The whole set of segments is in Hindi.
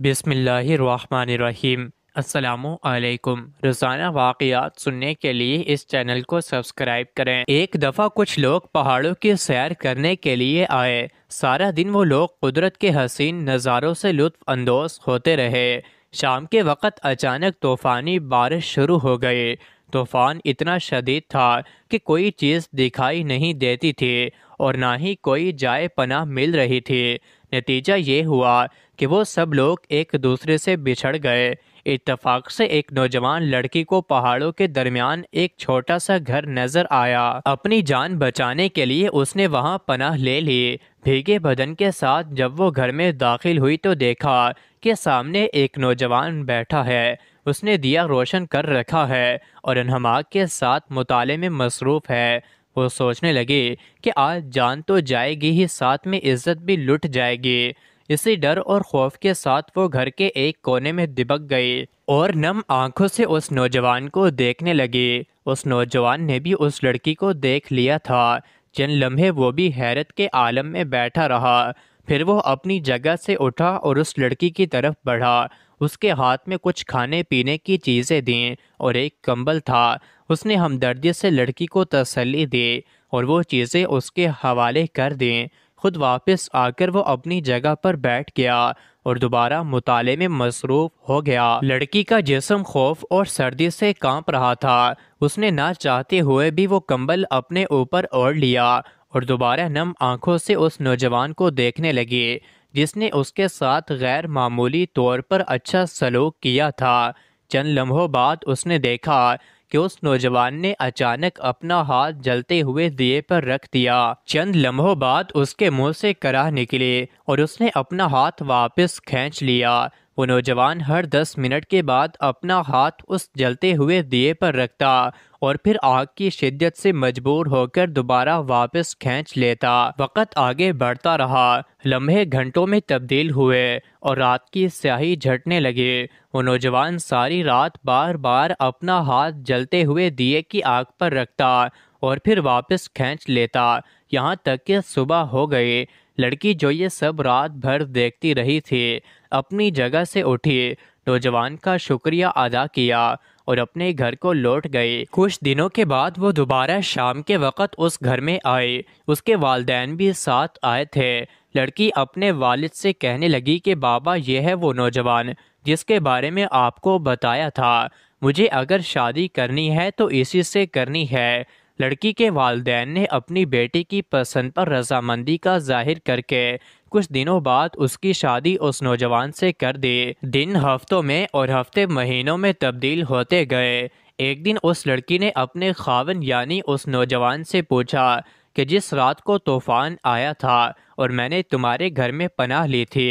बिसमीम् रोज़ाना वाक़ात सुनने के लिए इस चैनल को सब्सक्राइब करें एक दफ़ा कुछ लोग पहाड़ों की सैर करने के लिए आए सारा दिन वो लोग कुदरत के हसीन नज़ारों से लुत्फ़ानंदोज़ होते रहे शाम के वक़्त अचानक तूफ़ानी बारिश शुरू हो गई तूफ़ान इतना शदीद था कि कोई चीज़ दिखाई नहीं देती थी और ना ही कोई जाए पनाह मिल रही थी नतीजा ये हुआ कि वो सब लोग एक दूसरे से बिछड़ गए इतफाक से एक नौजवान लड़की को पहाड़ों के दरमियान एक छोटा सा घर नजर आया अपनी जान बचाने के लिए उसने वहां पनाह ले ली भीगे बदन के साथ जब वो घर में दाखिल हुई तो देखा कि सामने एक नौजवान बैठा है उसने दिया रोशन कर रखा है और अनहमाक के साथ मुताले में मसरूफ़ है वो सोचने लगे कि आज जान तो जाएगी ही साथ में इज्जत भी लुट जाएगी इसी डर और खौफ के साथ वो घर के एक कोने में दिबक गए और नम आंखों से उस नौजवान को देखने लगे उस नौजवान ने भी उस लड़की को देख लिया था जिन लम्हे वो भी हैरत के आलम में बैठा रहा फिर वो अपनी जगह से उठा और उस लड़की की तरफ बढ़ा उसके हाथ में कुछ खाने पीने की चीज़ें दी और एक कंबल था उसने हमदर्दी से लड़की को तसल्ली दे और वो चीज़ें उसके हवाले कर दें खुद वापस आकर वो अपनी जगह पर बैठ गया और दोबारा मुताले में मसरूफ हो गया लड़की का जिसम खौफ और सर्दी से कांप रहा था उसने ना चाहते हुए भी वो कंबल अपने ऊपर ओढ़ लिया और दोबारा नम आंखों से उस नौजवान को देखने लगे जिसने उसके साथ गैर मामूली तौर पर अच्छा सलूक किया था चंद लम्हों बाद उसने देखा कि उस नौजवान ने अचानक अपना हाथ जलते हुए दिए पर रख दिया चंद लम्हों बाद उसके मुंह से कराह निकले और उसने अपना हाथ वापस खींच लिया वो नौजवान हर दस मिनट के बाद अपना हाथ उस जलते हुए दिए पर रखता और फिर आग की शिद्दत से मजबूर होकर दोबारा वापस खींच लेता वक़्त आगे बढ़ता रहा लम्हे घंटों में तब्दील हुए और रात की स्याही झटने लगे वो नौजवान सारी रात बार बार अपना हाथ जलते हुए दिए की आग पर रखता और फिर वापस खींच लेता यहाँ तक कि सुबह हो गई लड़की जो ये सब रात भर देखती रही थी अपनी जगह से उठी नौजवान तो का शुक्रिया अदा किया और अपने घर को लौट गई कुछ दिनों के बाद वो दोबारा शाम के वक़्त उस घर में आए उसके वालदेन भी साथ आए थे लड़की अपने वालिद से कहने लगी कि बाबा यह है वो नौजवान जिसके बारे में आपको बताया था मुझे अगर शादी करनी है तो इसी से करनी है लड़की के वालदेन ने अपनी बेटी की पसंद पर रजामंदी का जाहिर करके कुछ दिनों बाद उसकी शादी उस नौजवान से कर दी दिन हफ्तों में और हफ्ते महीनों में तब्दील होते गए एक दिन उस लड़की ने अपने खावन यानी उस नौजवान से पूछा कि जिस रात को तूफान आया था और मैंने तुम्हारे घर में पनाह ली थी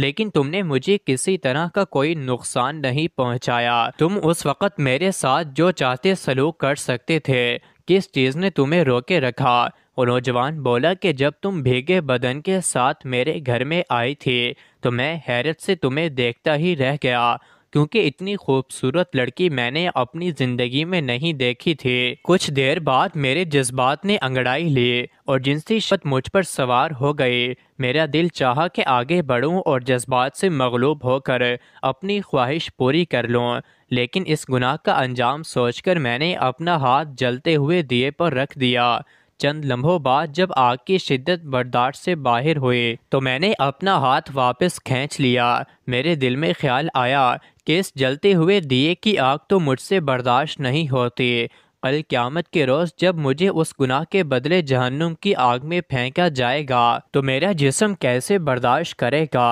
लेकिन तुमने मुझे किसी तरह का कोई नुकसान नहीं पहुंचाया तुम उस वक़्त मेरे साथ जो चाहते सलूक कर सकते थे किस चीज़ ने तुम्हें रोके रखा और नौजवान बोला कि जब तुम भीगे बदन के साथ मेरे घर में आई थी तो मैं हैरत से तुम्हें देखता ही रह गया क्योंकि इतनी खूबसूरत लड़की मैंने अपनी जिंदगी में नहीं देखी थी कुछ देर बाद मेरे जज्बात ने अंगड़ाई ली और जिनसी शत मुझ पर सवार हो गई मेरा दिल चाहा कि आगे बढ़ूं और जज्बात से मगलूब होकर अपनी ख्वाहिश पूरी कर लूं लेकिन इस गुनाह का अंजाम सोचकर मैंने अपना हाथ जलते हुए दिए पर रख दिया चंद लम्हों बाद जब आग की शिद्दत बर्दाश्त से बाहर हुई तो मैंने अपना हाथ वापस खींच लिया मेरे दिल में ख्याल आया केस जलते हुए दिए की आग तो मुझसे बर्दाश्त नहीं होती कल क्यामत के रोज़ जब मुझे उस गुनाह के बदले जहन्नुम की आग में फेंका जाएगा तो मेरा जिसम कैसे बर्दाश्त करेगा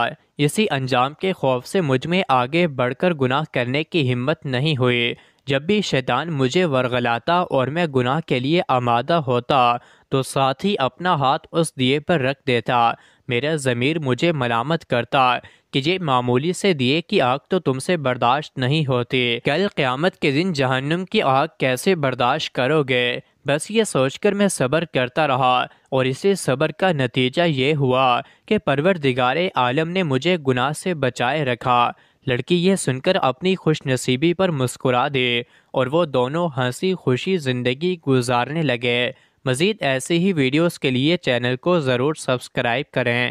इसी अंजाम के खौफ से मुझ में आगे बढ़कर गुनाह करने की हिम्मत नहीं हुई जब भी शैतान मुझे वरगलाता और मैं गुनाह के लिए आमादा होता तो साथ ही अपना हाथ उस दिए पर रख देता मेरा ज़मीर मुझे मलामत करता कि ये मामूली से दिए की आग तो तुमसे बर्दाश्त नहीं होती कल क्यामत के दिन जहन्नुम की आग कैसे बर्दाश्त करोगे बस ये सोचकर मैं सब्र करता रहा और इसी सब्र का नतीजा ये हुआ कि परवर दिगारे आलम ने मुझे गुनाह से बचाए रखा लड़की ये सुनकर अपनी खुश नसीबी पर मुस्कुरा दे और वो दोनों हंसी खुशी ज़िंदगी गुजारने लगे मज़ीद ऐसे ही वीडियोस के लिए चैनल को ज़रूर सब्सक्राइब करें